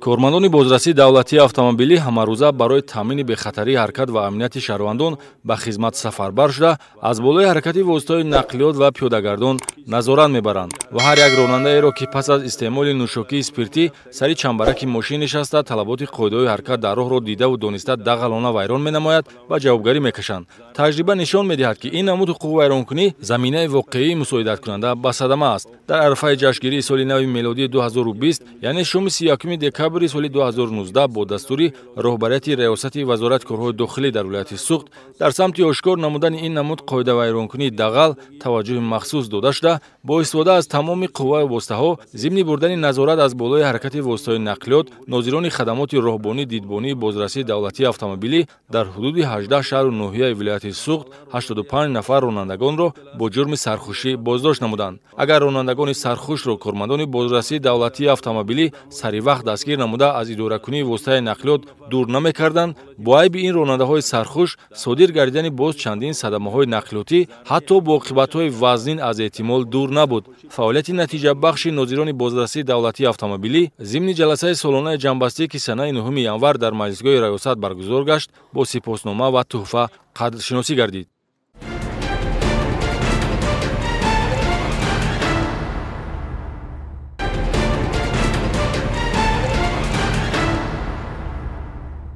кормандони бозрасии давлатии автомобилӣ ҳамарӯза барои таъмини бехатарии ҳаракат ва амнияти шаҳрвандон ба хизмат сафарбар шуда аз болои ҳаракати воситаҳои нақлиёт ва пиёдагардон назорат мебаранд ва ҳар як ронандаеро ки пас аз истеъмоли нӯшокии спиртӣ сари чамбараки мошин нишаста талаботи қоидаҳои ҳаркат дар роҳро дидаву дониста дағалона вайрон менамояд ва ҷавобгарӣ мекашанд таҷриба нишон медиҳад ки ин намуди ҳуқуқ вайронкунӣ заминаи воқеии мусоидаткунанда ба садама аст дар арафаи ҷашнгирии соли нави мелодии 2020 яъне шуми 31 декабри соли 2019 бо дастури роҳбарияти раёсати вазорати корҳои дохилӣ дар вилояти суғд дар самти ошкор намудани ин намуд қоидавайронкунии дағал таваҷҷӯҳи махсус дода шуда бо истифода аз тамоми қувваи воситаҳо зимни бурдани назорат аз болои ҳаракати воситаҳои нақлиёт нозирони хадамоти роҳбони дидбонии бозрасии давлатии автомобилӣ дар ҳудуди 18 шаҳру ноҳияи вилояти суғд 85 нафар ронандагонро бо ҷурми сархушӣ боздошт намуданд агар ронандагони сархушро кормандони бозрасии давлатии автомобилӣ саривақт дастгир намуда аз идоракунии воситаҳои нақлиёт дур намекарданд бо айби ин ронандаҳои сархуш содир гардидани боз чандин садамаҳои нақлиётӣ ҳатто бо оқибатҳои вазнин аз эҳтимол ҳол дур набуд фаъолияти натиҷабахши нозирони боздастии давлатии автомобилӣ зимни ҷаласаи солонаи ҷамъбастӣ ки санаи нӯҳуми январ дар маҷлисгоҳи раёсат баргузор гашт бо сипоснома ва тӯҳфа қадршиносӣ гардид